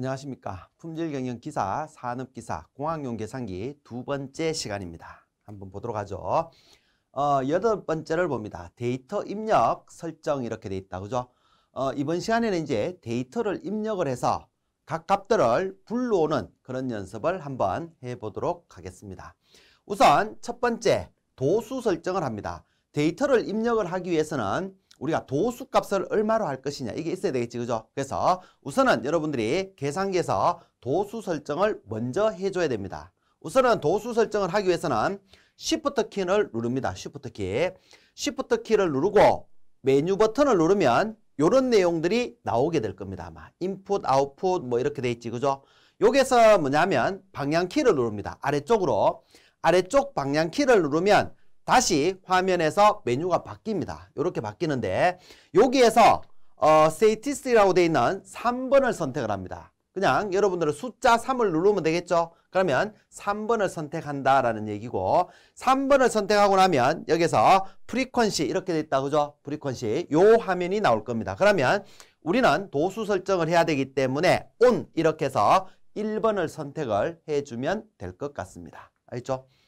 안녕하십니까. 품질경영 기사, 산업기사, 공학용 계산기 두 번째 시간입니다. 한번 보도록 하죠. 어, 여덟 번째를 봅니다. 데이터 입력 설정 이렇게 돼 있다. 그죠? 어, 이번 시간에는 이제 데이터를 입력을 해서 각 값들을 불러오는 그런 연습을 한번 해보도록 하겠습니다. 우선 첫 번째 도수 설정을 합니다. 데이터를 입력을 하기 위해서는 우리가 도수값을 얼마로 할 것이냐 이게 있어야 되겠지 그죠? 그래서 우선은 여러분들이 계산기에서 도수 설정을 먼저 해줘야 됩니다. 우선은 도수 설정을 하기 위해서는 Shift 키를 누릅니다. Shift 키. Shift 키를 누르고 메뉴 버튼을 누르면 이런 내용들이 나오게 될 겁니다. 아마 인풋, 아웃풋 뭐 이렇게 돼 있지 그죠? 여기서 뭐냐면 방향키를 누릅니다. 아래쪽으로 아래쪽 방향키를 누르면 다시 화면에서 메뉴가 바뀝니다. 이렇게 바뀌는데 여기에서 어, s t a t i s t 라고 되어 있는 3번을 선택을 합니다. 그냥 여러분들은 숫자 3을 누르면 되겠죠? 그러면 3번을 선택한다라는 얘기고 3번을 선택하고 나면 여기서 프리퀀시 이렇게 돼 있다 그죠? 프리퀀시 요 화면이 나올 겁니다. 그러면 우리는 도수 설정을 해야 되기 때문에 on 이렇게 해서 1번을 선택을 해주면 될 것 같습니다. 알죠? 겠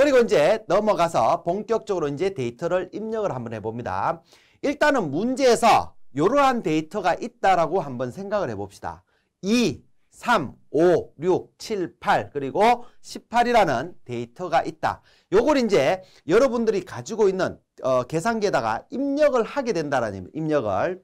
그리고 이제 넘어가서 본격적으로 이제 데이터를 입력을 한번 해봅니다. 일단은 문제에서 이러한 데이터가 있다라고 한번 생각을 해봅시다. 2, 3, 5, 6, 7, 8 그리고 18이라는 데이터가 있다. 요걸 이제 여러분들이 가지고 있는 어, 계산기에다가 입력을 하게 된다라는 입력을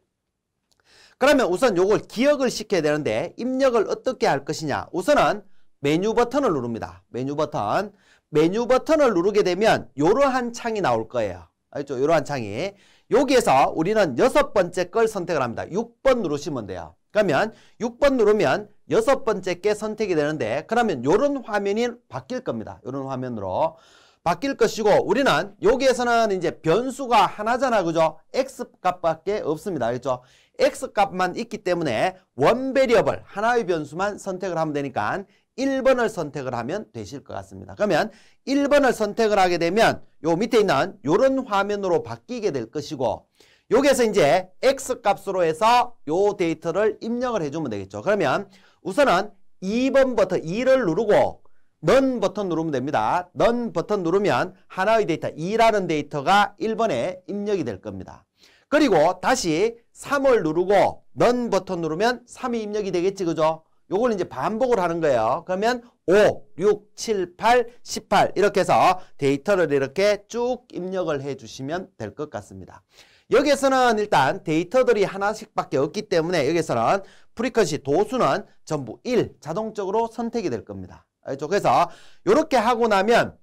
그러면 우선 요걸 기억을 시켜야 되는데 입력을 어떻게 할 것이냐 우선은 메뉴 버튼을 누릅니다. 메뉴 버튼 메뉴 버튼을 누르게 되면 이러한 창이 나올 거예요. 알죠? 이러한 창이. 여기에서 우리는 여섯 번째 걸 선택을 합니다. 6번 누르시면 돼요. 그러면 6번 누르면 여섯 번째 게 선택이 되는데 그러면 이런 화면이 바뀔 겁니다. 이런 화면으로. 바뀔 것이고 우리는 여기에서는 이제 변수가 하나잖아 그죠? x값밖에 없습니다. 그죠? x값만 있기 때문에 원 베리어블 하나의 변수만 선택을 하면 되니까 1번을 선택을 하면 되실 것 같습니다. 그러면 1번을 선택을 하게 되면 요 밑에 있는 요런 화면으로 바뀌게 될 것이고 여기에서 이제 X값으로 해서 요 데이터를 입력을 해주면 되겠죠. 그러면 우선은 2번 버튼 2를 누르고 넌 버튼 누르면 됩니다. 넌 버튼 누르면 하나의 데이터 2라는 데이터가 1번에 입력이 될 겁니다. 그리고 다시 3을 누르고 넌 버튼 누르면 3이 입력이 되겠지 그죠? 요걸 이제 반복을 하는 거예요. 그러면 5, 6, 7, 8, 18 이렇게 해서 데이터를 이렇게 쭉 입력을 해주시면 될 것 같습니다. 여기에서는 일단 데이터들이 하나씩밖에 없기 때문에 여기에서는 프리퀀시 도수는 전부 1 자동적으로 선택이 될 겁니다. 알죠? 아, 그래서 이렇게 하고 나면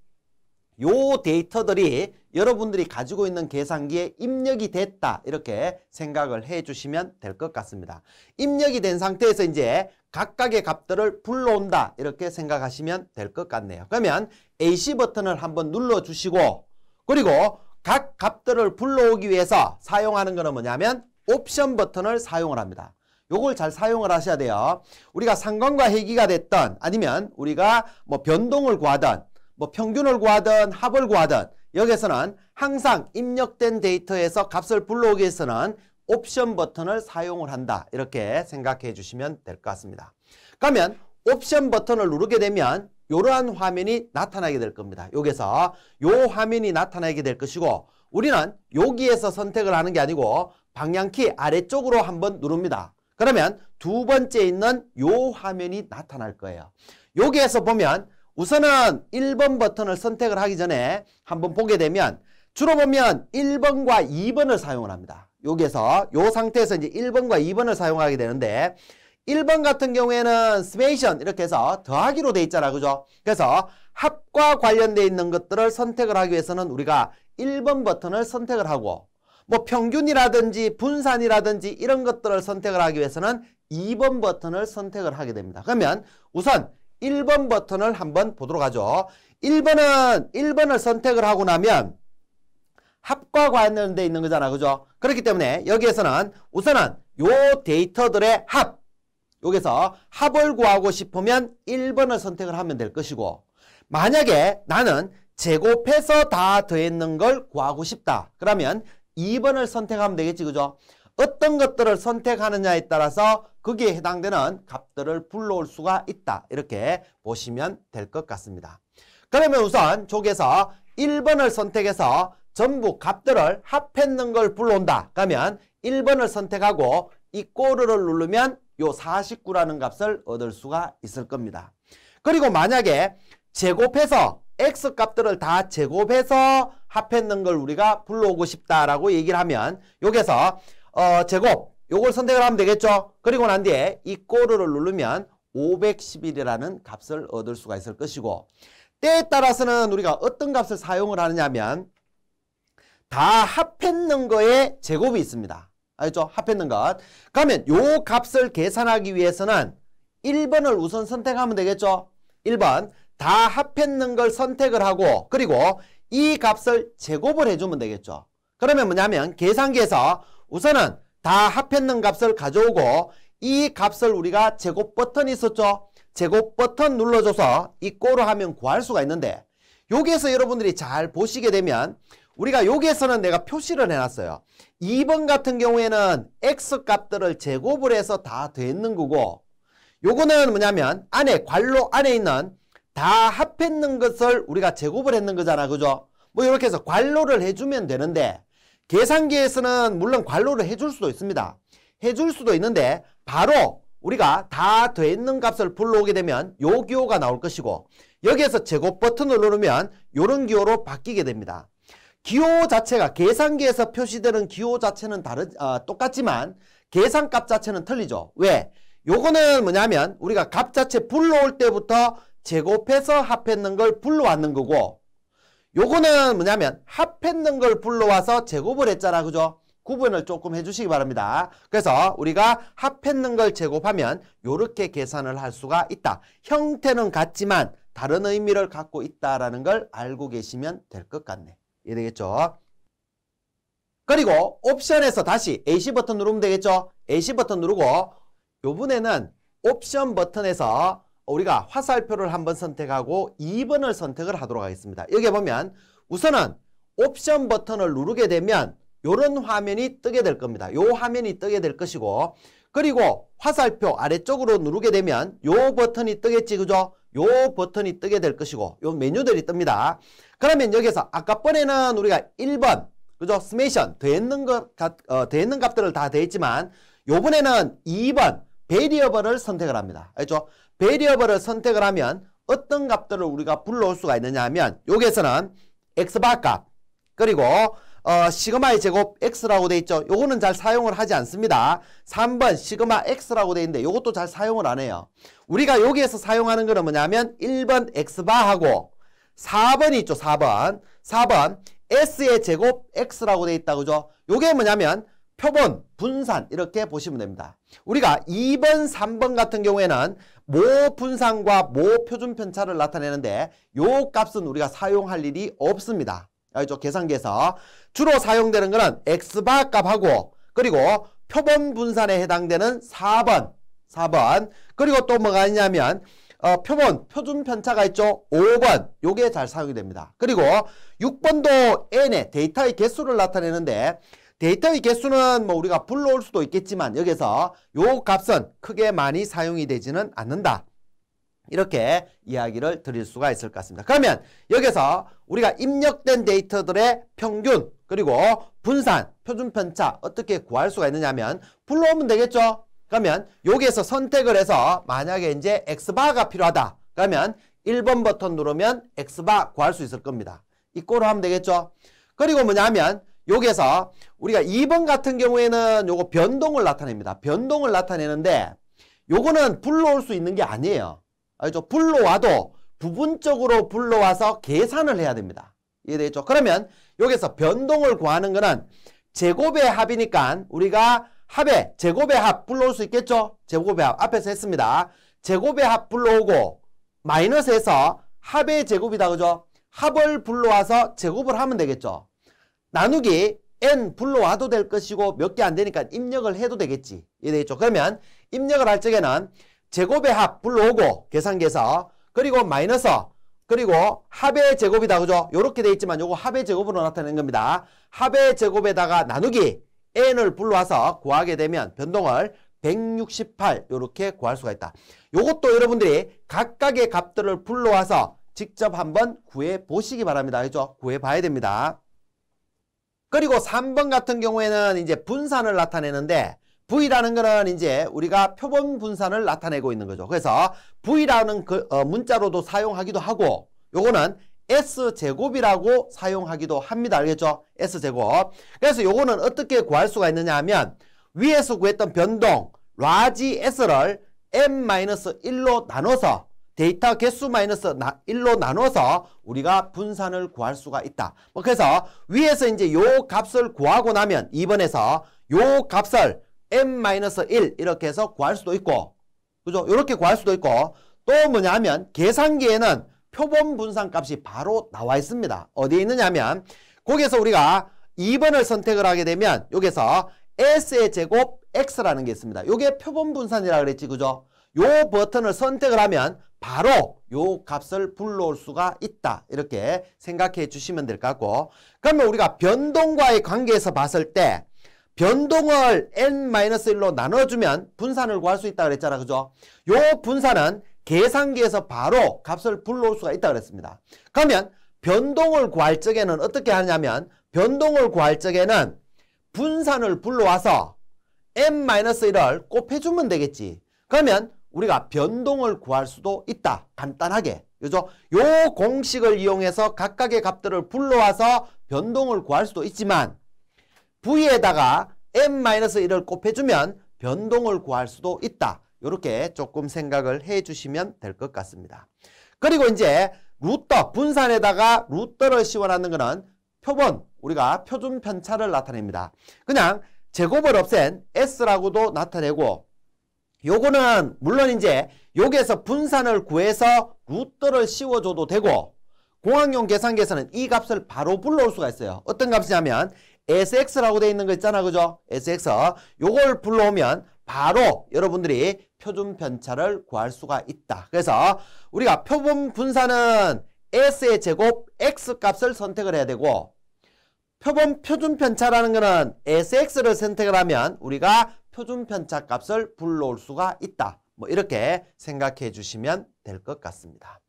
요 데이터들이 여러분들이 가지고 있는 계산기에 입력이 됐다 이렇게 생각을 해주시면 될 것 같습니다. 입력이 된 상태에서 이제 각각의 값들을 불러온다 이렇게 생각하시면 될 것 같네요. 그러면 AC 버튼을 한번 눌러주시고 그리고 각 값들을 불러오기 위해서 사용하는 거는 뭐냐면 옵션 버튼을 사용을 합니다. 요걸 잘 사용을 하셔야 돼요. 우리가 상관과 회기가 됐던 아니면 우리가 뭐 변동을 구하던 뭐 평균을 구하든 합을 구하든 여기서는 에 항상 입력된 데이터에서 값을 불러오기 위해서는 옵션 버튼을 사용을 한다. 이렇게 생각해 주시면 될 것 같습니다. 그러면 옵션 버튼을 누르게 되면 이러한 화면이 나타나게 될 겁니다. 여기서 이 화면이 나타나게 될 것이고 우리는 여기에서 선택을 하는 게 아니고 방향키 아래쪽으로 한번 누릅니다. 그러면 두 번째 있는 이 화면이 나타날 거예요. 여기에서 보면 우선은 1번 버튼을 선택을 하기 전에 한번 보게 되면 주로 보면 1번과 2번을 사용을 합니다. 여기에서 이 상태에서 이제 1번과 2번을 사용하게 되는데 1번 같은 경우에는 스메이션 이렇게 해서 더하기로 돼 있잖아 그죠? 그래서 합과 관련돼 있는 것들을 선택을 하기 위해서는 우리가 1번 버튼을 선택을 하고 뭐 평균이라든지 분산이라든지 이런 것들을 선택을 하기 위해서는 2번 버튼을 선택을 하게 됩니다. 그러면 우선 1번 버튼을 한번 보도록 하죠. 1번은 1번을 선택을 하고 나면 합과 관련돼 있는 거잖아. 그죠? 그렇기 때문에 여기에서는 우선은 요 데이터들의 합 여기서 합을 구하고 싶으면 1번을 선택을 하면 될 것이고 만약에 나는 제곱해서 다 더했는 걸 구하고 싶다. 그러면 2번을 선택하면 되겠지. 그죠? 어떤 것들을 선택하느냐에 따라서 거기에 해당되는 값들을 불러올 수가 있다. 이렇게 보시면 될 것 같습니다. 그러면 우선 쪽에서 1번을 선택해서 전부 값들을 합했는 걸 불러온다. 그러면 1번을 선택하고 이 꼬르를 누르면 요 49라는 값을 얻을 수가 있을 겁니다. 그리고 만약에 제곱해서 x 값들을 다 제곱해서 합했는 걸 우리가 불러오고 싶다라고 얘기를 하면 여기서 어, 제곱 요걸 선택을 하면 되겠죠. 그리고 난 뒤에 이 꼬르를 누르면 511이라는 값을 얻을 수가 있을 것이고 때에 따라서는 우리가 어떤 값을 사용을 하느냐 하면 다 합했는 거에 제곱이 있습니다. 알죠? 합했는 것. 그러면 요 값을 계산하기 위해서는 1번을 우선 선택하면 되겠죠? 1번 다 합했는 걸 선택을 하고 그리고 이 값을 제곱을 해주면 되겠죠. 그러면 뭐냐면 계산기에서 우선은 다 합했는 값을 가져오고 이 값을 우리가 제곱 버튼이 있었죠. 제곱 버튼 눌러줘서 이꼬을 하면 구할 수가 있는데 여기에서 여러분들이 잘 보시게 되면 우리가 여기에서는 내가 표시를 해놨어요. 2번 같은 경우에는 x값들을 제곱을 해서 다 되있는 거고 요거는 뭐냐면 안에 관로 안에 있는 다 합했는 것을 우리가 제곱을 했는 거잖아. 그죠? 뭐 이렇게 해서 관로를 해주면 되는데 계산기에서는 물론 관로를 해줄 수도 있습니다. 해줄 수도 있는데 바로 우리가 다돼 있는 값을 불러오게 되면 요 기호가 나올 것이고 여기에서 제곱 버튼을 누르면 요런 기호로 바뀌게 됩니다. 기호 자체가 계산기에서 표시되는 기호 자체는 다르, 어, 똑같지만 계산값 자체는 틀리죠. 왜? 요거는 뭐냐면 우리가 값 자체 불러올 때부터 제곱해서 합했는 걸 불러왔는 거고 요거는 뭐냐면 합했는 걸 불러와서 제곱을 했잖아. 그죠? 구분을 조금 해주시기 바랍니다. 그래서 우리가 합했는 걸 제곱하면 요렇게 계산을 할 수가 있다. 형태는 같지만 다른 의미를 갖고 있다라는 걸 알고 계시면 될 것 같네. 이해되겠죠? 그리고 옵션에서 다시 AC 버튼 누르면 되겠죠? AC 버튼 누르고 요번에는 옵션 버튼에서 우리가 화살표를 한번 선택하고 2번을 선택을 하도록 하겠습니다. 여기 보면 우선은 옵션 버튼을 누르게 되면 이런 화면이 뜨게 될 겁니다. 이 화면이 뜨게 될 것이고 그리고 화살표 아래쪽으로 누르게 되면 이 버튼이 뜨겠지 그죠? 이 버튼이 뜨게 될 것이고 이 메뉴들이 뜹니다. 그러면 여기서 아까 번에는 우리가 1번 그죠? 스메이션 되있는 어, 있는 값들을 다 되있지만 어이번에는 2번 베리어블을 선택을 합니다. 알죠? 베리어블을 선택을 하면 어떤 값들을 우리가 불러올 수가 있느냐 하면 여기에서는 x바 값 그리고 어, 시그마의 제곱 x라고 돼 있죠. 요거는 잘 사용을 하지 않습니다. 3번 시그마 x라고 돼 있는데 요것도 잘 사용을 안 해요. 우리가 여기에서 사용하는 거는 뭐냐면 1번 x바하고 4번이 있죠. 4번. 4번 s의 제곱 x라고 돼 있다. 그죠? 요게 뭐냐면 표본, 분산 이렇게 보시면 됩니다. 우리가 2번, 3번 같은 경우에는 모 분산과 모 표준 편차를 나타내는데 요 값은 우리가 사용할 일이 없습니다. 알죠? 계산기에서 주로 사용되는 거는 x바 값하고 그리고 표본 분산에 해당되는 4번, 4번 그리고 또 뭐가 있냐면 어, 표본, 표준 편차가 있죠. 5번, 요게 잘 사용이 됩니다. 그리고 6번도 n의 데이터의 개수를 나타내는데 데이터의 개수는 뭐 우리가 불러올 수도 있겠지만 여기서 요 값은 크게 많이 사용이 되지는 않는다. 이렇게 이야기를 드릴 수가 있을 것 같습니다. 그러면 여기서 우리가 입력된 데이터들의 평균 그리고 분산, 표준 편차 어떻게 구할 수가 있느냐 하면 불러오면 되겠죠. 그러면 여기에서 선택을 해서 만약에 이제 X바가 필요하다. 그러면 1번 버튼 누르면 X바 구할 수 있을 겁니다. 이꼴로 하면 되겠죠. 그리고 뭐냐면 여기에서 우리가 2번 같은 경우에는 요거 변동을 나타냅니다. 변동을 나타내는데 요거는 불러올 수 있는 게 아니에요. 알죠? 불러와도 부분적으로 불러와서 계산을 해야 됩니다. 이해되겠죠? 그러면 여기서 변동을 구하는 거는 제곱의 합이니까 우리가 합에 제곱의 합 불러올 수 있겠죠? 제곱의 합 앞에서 했습니다. 제곱의 합 불러오고 마이너스에서 합의 제곱이다 그죠? 합을 불러와서 제곱을 하면 되겠죠? 나누기 n 불러와도 될 것이고 몇 개 안 되니까 입력을 해도 되겠지. 이해되겠죠? 그러면 입력을 할 적에는 제곱의 합 불러오고 계산기에서 그리고 마이너스 그리고 합의 제곱이다 그죠? 요렇게 돼 있지만 요거 합의 제곱으로 나타내는 겁니다. 합의 제곱에다가 나누기 n을 불러와서 구하게 되면 변동을 168 요렇게 구할 수가 있다. 요것도 여러분들이 각각의 값들을 불러와서 직접 한번 구해 보시기 바랍니다. 그죠? 구해 봐야 됩니다. 그리고 3번 같은 경우에는 이제 분산을 나타내는데 V라는 거는 이제 우리가 표본 분산을 나타내고 있는 거죠. 그래서 V라는 그, 어, 문자로도 사용하기도 하고 요거는 S제곱이라고 사용하기도 합니다. 알겠죠? S제곱. 그래서 요거는 어떻게 구할 수가 있느냐 하면 위에서 구했던 변동 라지 S를 m 1로 나눠서 데이터 개수 마이너스 일로 나눠서 우리가 분산을 구할 수가 있다. 뭐 그래서 위에서 이제 요 값을 구하고 나면 2번에서 요 값을 m-1 이렇게 해서 구할 수도 있고 그죠? 이렇게 구할 수도 있고 또 뭐냐면 계산기에는 표본 분산 값이 바로 나와 있습니다. 어디에 있느냐면 하 거기에서 우리가 2번을 선택을 하게 되면 여기서 s의 제곱 x라는 게 있습니다. 이게 표본 분산이라 그랬지 그죠? 요 버튼을 선택을 하면 바로 요 값을 불러올 수가 있다. 이렇게 생각해 주시면 될 것 같고 그러면 우리가 변동과의 관계에서 봤을 때 변동을 n-1로 나눠주면 분산을 구할 수 있다 그랬잖아. 그죠? 요 분산은 계산기에서 바로 값을 불러올 수가 있다 그랬습니다. 그러면 변동을 구할 적에는 어떻게 하냐면 변동을 구할 적에는 분산을 불러와서 n-1을 곱해주면 되겠지. 그러면 우리가 변동을 구할 수도 있다. 간단하게. 그래요 공식을 이용해서 각각의 값들을 불러와서 변동을 구할 수도 있지만 v에다가 m-1을 곱해주면 변동을 구할 수도 있다. 이렇게 조금 생각을 해주시면 될 것 같습니다. 그리고 이제 루터, 분산에다가 루터를 시원하는 것은 표본, 우리가 표준 편차를 나타냅니다. 그냥 제곱을 없앤 S라고도 나타내고 요거는 물론 이제 여기에서 분산을 구해서 루트를 씌워줘도 되고 공학용 계산기에서는 이 값을 바로 불러올 수가 있어요. 어떤 값이냐면 sx라고 되어 있는 거 있잖아. 그죠? sx. 요걸 불러오면 바로 여러분들이 표준 편차를 구할 수가 있다. 그래서 우리가 표본 분산은 s의 제곱 x 값을 선택을 해야 되고 표본 표준 편차라는 거는 sx를 선택을 하면 우리가 표준 편차 값을 불러올 수가 있다. 뭐 이렇게 생각해 주시면 될 것 같습니다.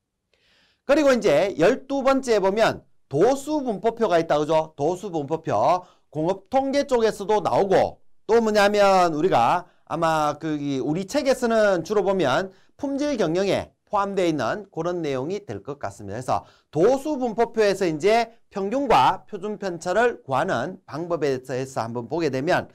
그리고 이제 열두 번째 에 보면 도수분포표가 있다. 그죠? 도수분포표. 공업통계 쪽에서도 나오고 또 뭐냐면 우리가 아마 그 우리 책에서는 주로 보면 품질 경영에 포함되어 있는 그런 내용이 될 것 같습니다. 그래서 도수분포표에서 이제 평균과 표준 편차를 구하는 방법에 대해서 한번 보게 되면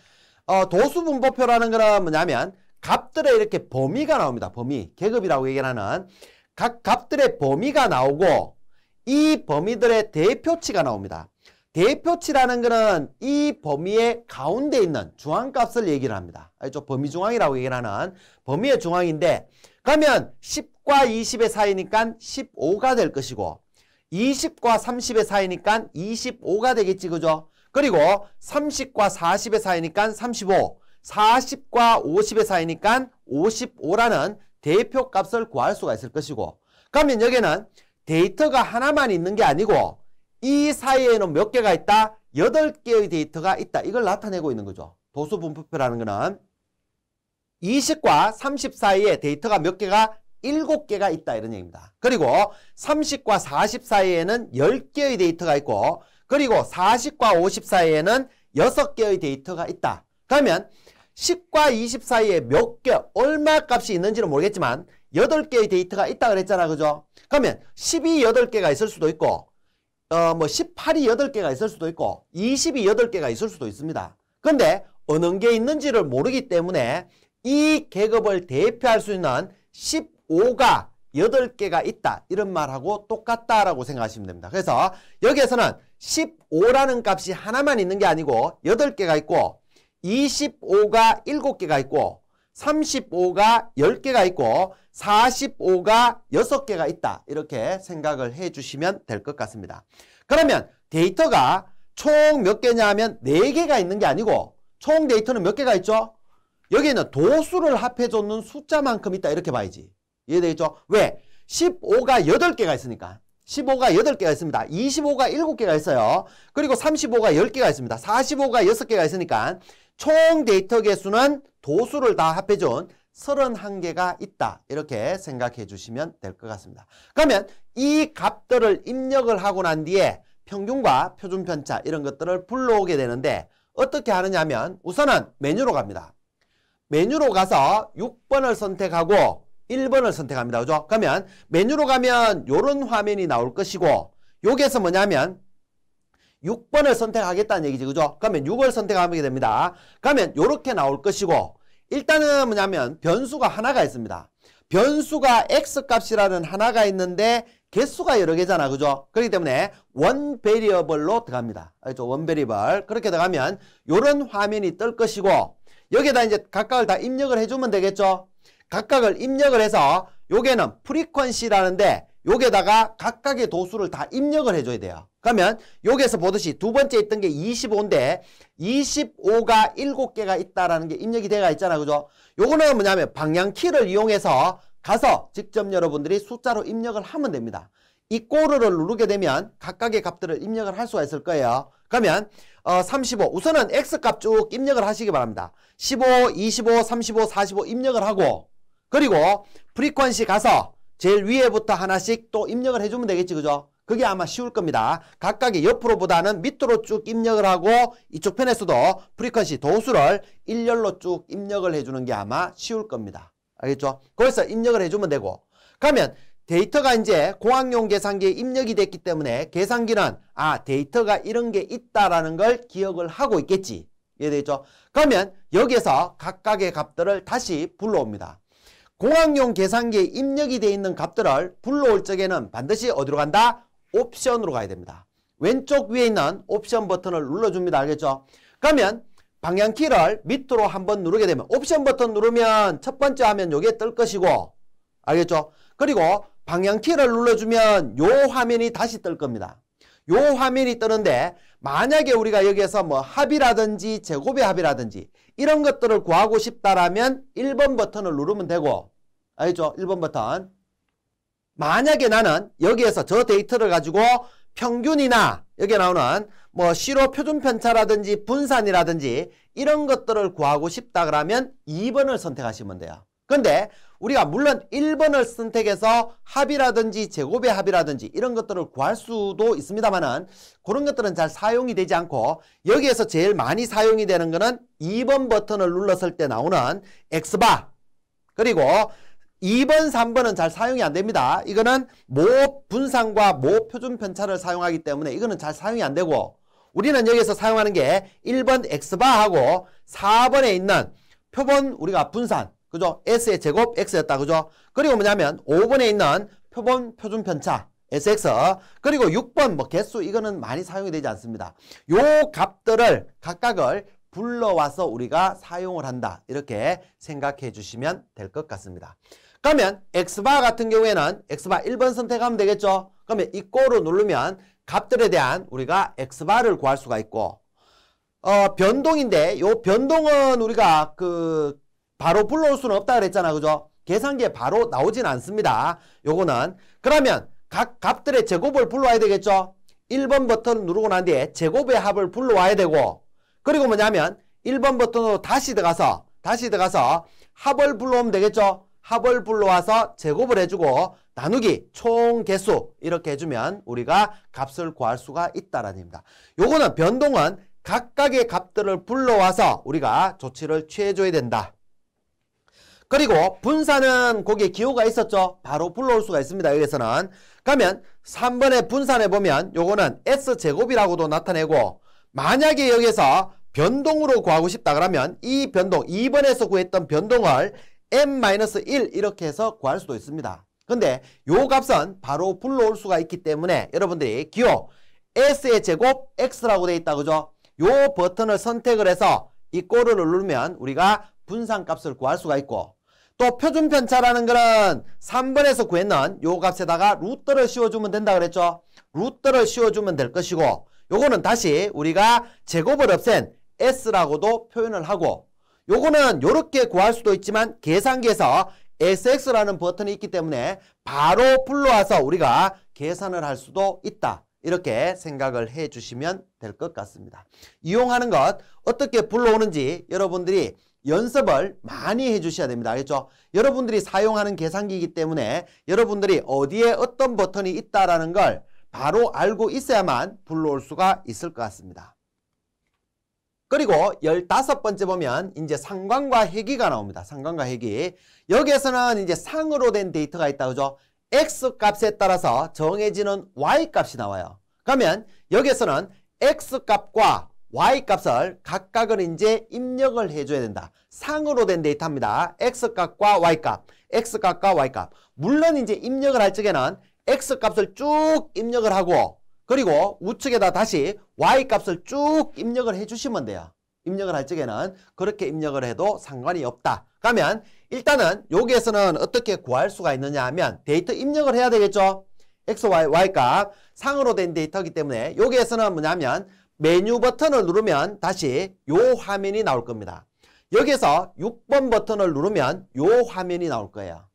어, 도수분포표라는 거는 뭐냐면 값들의 이렇게 범위가 나옵니다. 범위, 계급이라고 얘기하는 각 값들의 범위가 나오고 이 범위들의 대표치가 나옵니다. 대표치라는 거는 이 범위의 가운데 있는 중앙값을 얘기를 합니다. 알죠? 범위 중앙이라고 얘기하는 범위의 중앙인데 그러면 10과 20의 사이니까 15가 될 것이고 20과 30의 사이니까 25가 되겠지 그죠? 그리고 30과 40의 사이니까 35, 40과 50의 사이니까 55라는 대표값을 구할 수가 있을 것이고 그러면 여기는 데이터가 하나만 있는 게 아니고 이 사이에는 몇 개가 있다? 8개의 데이터가 있다. 이걸 나타내고 있는 거죠. 도수분포표라는 거는 20과 30 사이에 데이터가 몇 개가 7개가 있다 이런 얘기입니다. 그리고 30과 40 사이에는 10개의 데이터가 있고 그리고 40과 50 사이에는 6개의 데이터가 있다. 그러면 10과 20 사이에 몇 개, 얼마 값이 있는지는 모르겠지만 8개의 데이터가 있다 그랬잖아. 그죠? 그러면 10이 8개가 있을 수도 있고 어뭐 18이 8개가 있을 수도 있고 20이 8개가 있을 수도 있습니다. 근데 어느 게 있는지를 모르기 때문에 이 계급을 대표할 수 있는 15가 8개가 있다. 이런 말하고 똑같다라고 생각하시면 됩니다. 그래서 여기에서는 15라는 값이 하나만 있는 게 아니고 8개가 있고 25가 7개가 있고 35가 10개가 있고 45가 6개가 있다. 이렇게 생각을 해주시면 될 것 같습니다. 그러면 데이터가 총 몇 개냐 하면 4개가 있는 게 아니고 총 데이터는 몇 개가 있죠? 여기에는 도수를 합해줬는 숫자만큼 있다. 이렇게 봐야지. 이해되겠죠? 왜? 15가 8개가 있으니까. 15가 8개가 있습니다. 25가 7개가 있어요. 그리고 35가 10개가 있습니다. 45가 6개가 있으니까 총 데이터 개수는 도수를 다 합해준 31개가 있다. 이렇게 생각해 주시면 될 것 같습니다. 그러면 이 값들을 입력을 하고 난 뒤에 평균과 표준 편차 이런 것들을 불러오게 되는데 어떻게 하느냐 하면 우선은 메뉴로 갑니다. 메뉴로 가서 6번을 선택하고 1번을 선택합니다. 그죠? 그러면 메뉴로 가면 요런 화면이 나올 것이고 여기에서 뭐냐면 6번을 선택하겠다는 얘기지. 그죠? 그러면 6을 선택하게 됩니다. 그러면 요렇게 나올 것이고 일단은 뭐냐면 변수가 하나가 있습니다. 변수가 x값이라는 하나가 있는데 개수가 여러 개잖아. 그죠? 그렇기 때문에 원 베리어블로 들어갑니다. 알죠? 원 베리어블. 그렇게 들어가면 요런 화면이 뜰 것이고 여기에다 이제 각각을 다 입력을 해주면 되겠죠? 각각을 입력을 해서 요게는 프리퀀시라는데 요게다가 각각의 도수를 다 입력을 해줘야 돼요. 그러면 여기에서 보듯이 두 번째 있던 게 25인데 25가 7개가 있다라는 게 입력이 돼가 있잖아 그죠? 요거는 뭐냐면 방향키를 이용해서 가서 직접 여러분들이 숫자로 입력을 하면 됩니다. 이꼬르를 누르게 되면 각각의 값들을 입력을 할 수가 있을 거예요. 그러면 어, 35 우선은 X값 쭉 입력을 하시기 바랍니다. 15, 25, 35, 45 입력을 하고 그리고 프리퀀시 가서 제일 위에부터 하나씩 또 입력을 해주면 되겠지 그죠? 그게 아마 쉬울 겁니다. 각각의 옆으로 보다는 밑으로 쭉 입력을 하고 이쪽 편에서도 프리퀀시 도수를 일렬로 쭉 입력을 해주는 게 아마 쉬울 겁니다. 알겠죠? 거기서 입력을 해주면 되고 그러면 데이터가 이제 공학용 계산기에 입력이 됐기 때문에 계산기는 아 데이터가 이런 게 있다라는 걸 기억을 하고 있겠지. 이해되죠? 그러면 여기에서 각각의 값들을 다시 불러옵니다. 공학용 계산기에 입력이 되어 있는 값들을 불러올 적에는 반드시 어디로 간다? 옵션으로 가야 됩니다. 왼쪽 위에 있는 옵션 버튼을 눌러줍니다. 알겠죠? 그러면 방향키를 밑으로 한번 누르게 되면 옵션 버튼 누르면 첫 번째 화면 요게 뜰 것이고 알겠죠? 그리고 방향키를 눌러주면 요 화면이 다시 뜰 겁니다. 요 화면이 뜨는데 만약에 우리가 여기에서 뭐 합이라든지 제곱의 합이라든지 이런 것들을 구하고 싶다라면 1번 버튼을 누르면 되고 알죠? 1번 버튼 만약에 나는 여기에서 저 데이터를 가지고 평균이나 여기에 나오는 뭐 시로 표준 편차라든지 분산이라든지 이런 것들을 구하고 싶다 그러면 2번을 선택하시면 돼요. 근데 우리가 물론 1번을 선택해서 합이라든지 제곱의 합이라든지 이런 것들을 구할 수도 있습니다만은 그런 것들은 잘 사용이 되지 않고 여기에서 제일 많이 사용이 되는 거는 2번 버튼을 눌렀을 때 나오는 X바 그리고 2번, 3번은 잘 사용이 안 됩니다. 이거는 모 분산과 모 표준 편차를 사용하기 때문에 이거는 잘 사용이 안 되고 우리는 여기서 사용하는 게 1번 X바하고 4번에 있는 표본 우리가 분산 그죠? S의 제곱 X였다. 그죠? 그리고 뭐냐면 5번에 있는 표본 표준 편차 SX 그리고 6번 뭐 개수 이거는 많이 사용이 되지 않습니다. 요 값들을 각각을 불러와서 우리가 사용을 한다. 이렇게 생각해 주시면 될 것 같습니다. 그러면 X바 같은 경우에는 X바 1번 선택하면 되겠죠? 그러면 이 꼴을 누르면 값들에 대한 우리가 X바를 구할 수가 있고 어, 변동인데 요 변동은 우리가 그 바로 불러올 수는 없다 그랬잖아. 그죠? 계산기에 바로 나오진 않습니다. 요거는 그러면 각 값들의 제곱을 불러와야 되겠죠? 1번 버튼 누르고 난 뒤에 제곱의 합을 불러와야 되고 그리고 뭐냐면 1번 버튼으로 다시 들어가서 다시 들어가서 합을 불러오면 되겠죠? 합을 불러와서 제곱을 해주고 나누기 총 개수 이렇게 해주면 우리가 값을 구할 수가 있다라는 겁니다. 요거는 변동은 각각의 값들을 불러와서 우리가 조치를 취해줘야 된다. 그리고 분산은 거기에 기호가 있었죠. 바로 불러올 수가 있습니다. 여기서는 그러면 3번에 분산해 보면 요거는 S제곱이라고도 나타내고 만약에 여기서 변동으로 구하고 싶다 그러면 이 변동 2번에서 구했던 변동을 m 1 이렇게 해서 구할 수도 있습니다. 근데 요 값은 바로 불러올 수가 있기 때문에 여러분들이 기호 s의 제곱 x라고 돼 있다 그죠? 요 버튼을 선택을 해서 이 꼬르를 누르면 우리가 분산값을 구할 수가 있고 또 표준 편차라는 거는 3번에서 구했는 요 값에다가 루트를 씌워주면 된다 그랬죠. 루트를 씌워주면 될 것이고 요거는 다시 우리가 제곱을 없앤 S라고도 표현을 하고 요거는 요렇게 구할 수도 있지만 계산기에서 SX라는 버튼이 있기 때문에 바로 불러와서 우리가 계산을 할 수도 있다. 이렇게 생각을 해주시면 될 것 같습니다. 이용하는 것 어떻게 불러오는지 여러분들이 연습을 많이 해주셔야 됩니다. 알겠죠? 여러분들이 사용하는 계산기이기 때문에 여러분들이 어디에 어떤 버튼이 있다라는 걸 바로 알고 있어야만 불러올 수가 있을 것 같습니다. 그리고 열다섯 번째 보면 이제 상관과 해기가 나옵니다. 상관과 해기. 여기에서는 이제 상으로 된 데이터가 있다. 그죠? X값에 따라서 정해지는 Y값이 나와요. 그러면 여기에서는 X값과 y값을 각각은 이제 입력을 해줘야 된다. 상으로 된 데이터입니다. x값과 y값, x값과 y값. 물론 이제 입력을 할 적에는 x값을 쭉 입력을 하고 그리고 우측에다 다시 y값을 쭉 입력을 해주시면 돼요. 입력을 할 적에는 그렇게 입력을 해도 상관이 없다. 그러면 일단은 여기에서는 어떻게 구할 수가 있느냐 하면 데이터 입력을 해야 되겠죠. x, y, y값 상으로 된 데이터이기 때문에 여기에서는 뭐냐면 메뉴 버튼을 누르면 다시 요 화면이 나올 겁니다. 여기서 6번 버튼을 누르면 요 화면이 나올 거예요.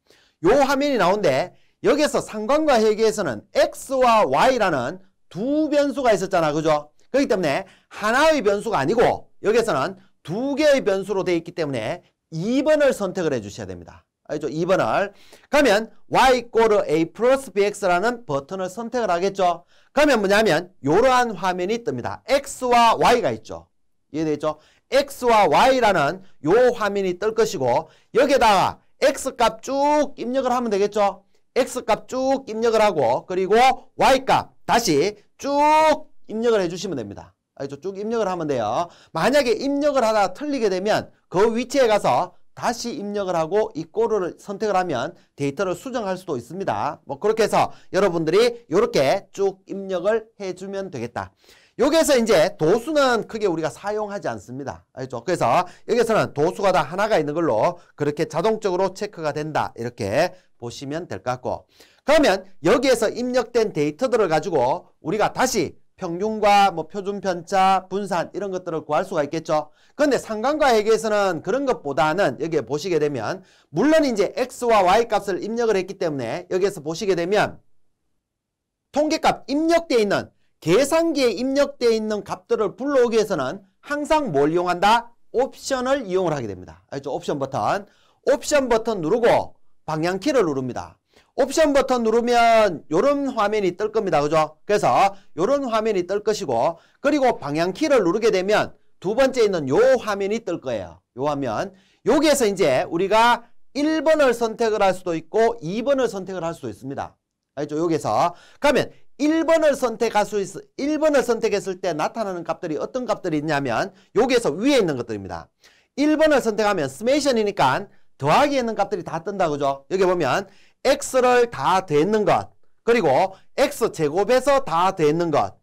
요 화면이 나온데 여기서 상관과 해계에서는 x와 y라는 두 변수가 있었잖아. 그죠? 그렇기 때문에 하나의 변수가 아니고 여기서는 두 개의 변수로 되어 있기 때문에 2번을 선택을 해 주셔야 됩니다. 알죠? 2번 을 그러면 y 이꼴 a 플러스 bx라는 버튼을 선택을 하겠죠. 그러면 뭐냐면 이러한 화면이 뜹니다. x와 y가 있죠. 이해되죠? x와 y라는 요 화면이 뜰 것이고 여기에다가 x값 쭉 입력을 하면 되겠죠. x값 쭉 입력을 하고 그리고 y값 다시 쭉 입력을 해주시면 됩니다. 알죠? 쭉 입력을 하면 돼요. 만약에 입력을 하다 틀리게 되면 그 위치에 가서 다시 입력을 하고 이 골을 선택을 하면 데이터를 수정할 수도 있습니다. 뭐 그렇게 해서 여러분들이 이렇게 쭉 입력을 해주면 되겠다. 여기에서 이제 도수는 크게 우리가 사용하지 않습니다. 알죠? 그래서 여기서는 에 도수가 다 하나가 있는 걸로 그렇게 자동적으로 체크가 된다. 이렇게 보시면 될 것 같고 그러면 여기에서 입력된 데이터들을 가지고 우리가 다시 평균과 뭐 표준 편차, 분산 이런 것들을 구할 수가 있겠죠. 그런데 상관과 해계에서는 그런 것보다는 여기에 보시게 되면 물론 이제 x와 y 값을 입력을 했기 때문에 여기에서 보시게 되면 통계값 입력되어 있는 계산기에 입력되어 있는 값들을 불러오기 위해서는 항상 뭘 이용한다? 옵션을 이용을 하게 됩니다. 알죠? 옵션 버튼. 옵션 버튼 누르고 방향키를 누릅니다. 옵션 버튼 누르면 이런 화면이 뜰 겁니다. 그죠? 그래서 이런 화면이 뜰 것이고 그리고 방향키를 누르게 되면 두 번째 있는 요 화면이 뜰 거예요. 요 화면. 여기에서 이제 우리가 1번을 선택을 할 수도 있고 2번을 선택을 할 수도 있습니다. 알죠? 여기서 그러면 1번을 선택할 수 있, 1번을 선택했을 때 나타나는 값들이 어떤 값들이 있냐면 여기에서 위에 있는 것들입니다. 1번을 선택하면 스메이션이니까 더하기 에 있는 값들이 다 뜬다 그죠? 여기 보면 x를 다 되는 것 그리고 x 제곱에서다 되는 것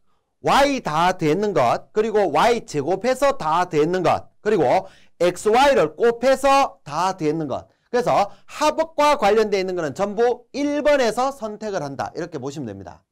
y 다 되는 것 그리고 y 제곱에서다 되는 것 그리고 xy를 곱해서 다 되는 것 그래서 합업과 관련되어 있는 것은 전부 1번에서 선택을 한다 이렇게 보시면 됩니다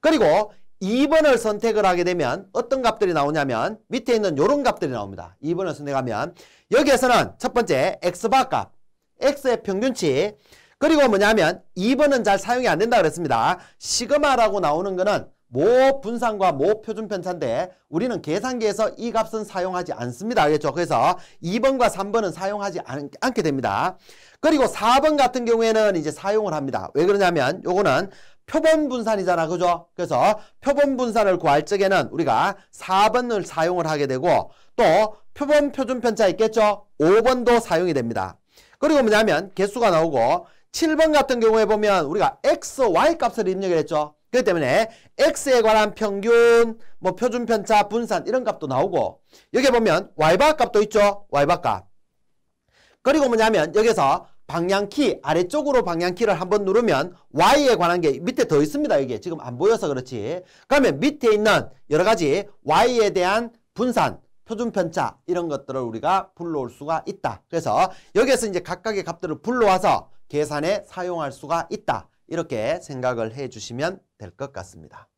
그리고 2번을 선택을 하게 되면 어떤 값들이 나오냐면 밑에 있는 이런 값들이 나옵니다 2번을 선택하면 여기에서는 첫 번째 x바 값 x의 평균치 그리고 뭐냐면 2번은 잘 사용이 안 된다 그랬습니다. 시그마라고 나오는 거는 모 분산과 모 표준 편차인데 우리는 계산기에서 이 값은 사용하지 않습니다. 알겠죠? 그래서 2번과 3번은 사용하지 않, 게 됩니다. 그리고 4번 같은 경우에는 이제 사용을 합니다. 왜 그러냐면 요거는 표본 분산이잖아. 그죠? 그래서 표본 분산을 구할 적에는 우리가 4번을 사용을 하게 되고 또 표본 표준 편차 있겠죠? 5번도 사용이 됩니다. 그리고 뭐냐면 개수가 나오고 7번 같은 경우에 보면 우리가 x, y 값을 입력을 했죠. 그렇기 때문에 x에 관한 평균, 뭐 표준 편차, 분산 이런 값도 나오고 여기 보면 y바 값도 있죠. y바 값. 그리고 뭐냐면 여기서 방향키 아래쪽으로 방향키를 한번 누르면 y에 관한 게 밑에 더 있습니다. 이게 지금 안 보여서 그렇지. 그러면 밑에 있는 여러 가지 y에 대한 분산, 표준 편차 이런 것들을 우리가 불러올 수가 있다. 그래서 여기에서 이제 각각의 값들을 불러와서 계산에 사용할 수가 있다. 이렇게 생각을 해주시면 될 것 같습니다.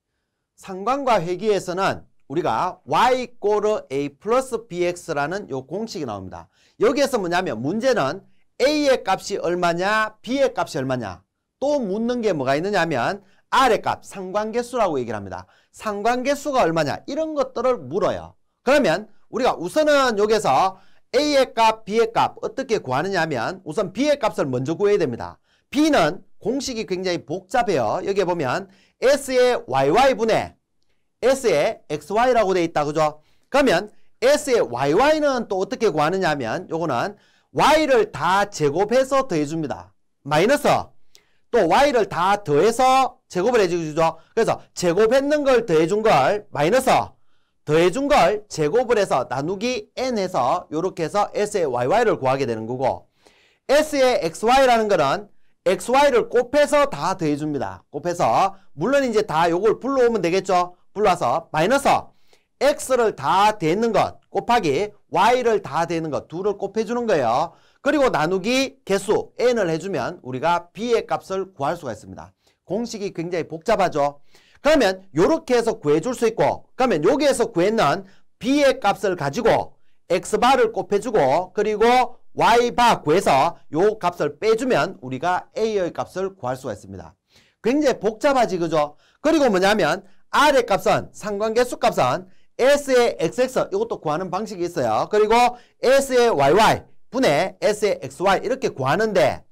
상관과 회귀에서는 우리가 y 이꼬 a 플러스 bx라는 요 공식이 나옵니다. 여기에서 뭐냐면 문제는 a의 값이 얼마냐 b의 값이 얼마냐 또 묻는 게 뭐가 있느냐면 하 r의 값 상관계수라고 얘기를 합니다. 상관계수가 얼마냐 이런 것들을 물어요. 그러면 우리가 우선은 여기서 A의 값, B의 값 어떻게 구하느냐 하면 우선 B의 값을 먼저 구해야 됩니다. B는 공식이 굉장히 복잡해요. 여기에 보면 S의 YY분의 S의 XY라고 돼 있다. 그죠? 그러면 S의 YY는 또 어떻게 구하느냐 하면 요거는 Y를 다 제곱해서 더해줍니다. 마이너스 또 Y를 다 더해서 제곱을 해주죠. 그래서 제곱했는 걸 더해준 걸 마이너스 더해준 걸 제곱을 해서 나누기 n 에서 이렇게 해서 s의 yy를 구하게 되는 거고 s의 xy라는 거는 xy를 곱해서 다 더해줍니다. 곱해서 물론 이제 다 요걸 불러오면 되겠죠. 불러서 마이너스 x를 다 대는 것 곱하기 y를 다 대는 것 둘을 곱해주는 거예요. 그리고 나누기 개수 n을 해주면 우리가 b의 값을 구할 수가 있습니다. 공식이 굉장히 복잡하죠. 그러면 이렇게 해서 구해줄 수 있고 그러면 여기에서 구했는 b의 값을 가지고 x바를 곱해주고 그리고 y바 구해서 요 값을 빼주면 우리가 a의 값을 구할 수가 있습니다. 굉장히 복잡하지 그죠? 그리고 뭐냐면 r의 값은 상관계수 값은 s의 xx 이것도 구하는 방식이 있어요. 그리고 s의 yy 분의 s의 xy 이렇게 구하는데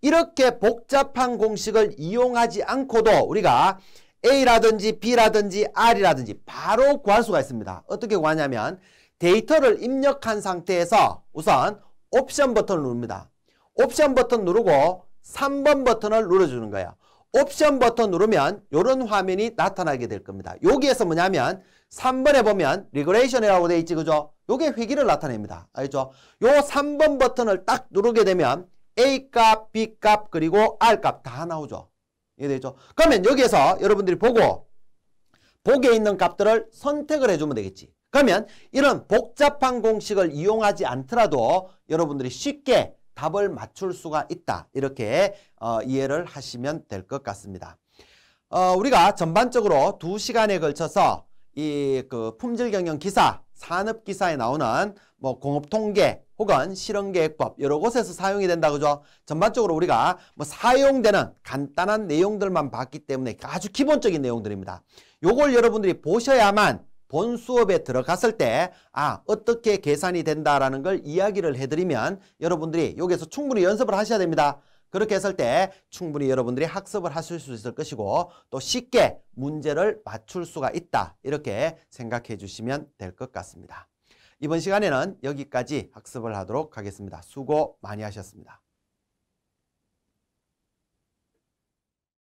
이렇게 복잡한 공식을 이용하지 않고도 우리가 A라든지 B라든지 R이라든지 바로 구할 수가 있습니다. 어떻게 구하냐면 데이터를 입력한 상태에서 우선 옵션 버튼을 누릅니다. 옵션 버튼 누르고 3번 버튼을 눌러주는 거예요. 옵션 버튼 누르면 이런 화면이 나타나게 될 겁니다. 여기에서 뭐냐면 3번에 보면 리그레이션이라고 돼 있지 그죠? 요게 회기를 나타냅니다. 알죠? 요 3번 버튼을 딱 누르게 되면 A값, B값 그리고 R값 다 나오죠. 이해되죠? 그러면 여기에서 여러분들이 보고 보기에 있는 값들을 선택을 해주면 되겠지. 그러면 이런 복잡한 공식을 이용하지 않더라도 여러분들이 쉽게 답을 맞출 수가 있다. 이렇게 어, 이해를 하시면 될 것 같습니다. 어, 우리가 전반적으로 두시간에 걸쳐서 이그 품질 경영 기사, 산업 기사에 나오는 뭐 공업 통계, 혹은 실험계획법 여러 곳에서 사용이 된다 그죠? 전반적으로 우리가 뭐 사용되는 간단한 내용들만 봤기 때문에 아주 기본적인 내용들입니다. 요걸 여러분들이 보셔야만 본 수업에 들어갔을 때 아 어떻게 계산이 된다라는 걸 이야기를 해드리면 여러분들이 여기서 충분히 연습을 하셔야 됩니다. 그렇게 했을 때 충분히 여러분들이 학습을 하실 수 있을 것이고 또 쉽게 문제를 맞출 수가 있다 이렇게 생각해 주시면 될 것 같습니다. 이번 시간에는 여기까지 학습을 하도록 하겠습니다. 수고 많이 하셨습니다.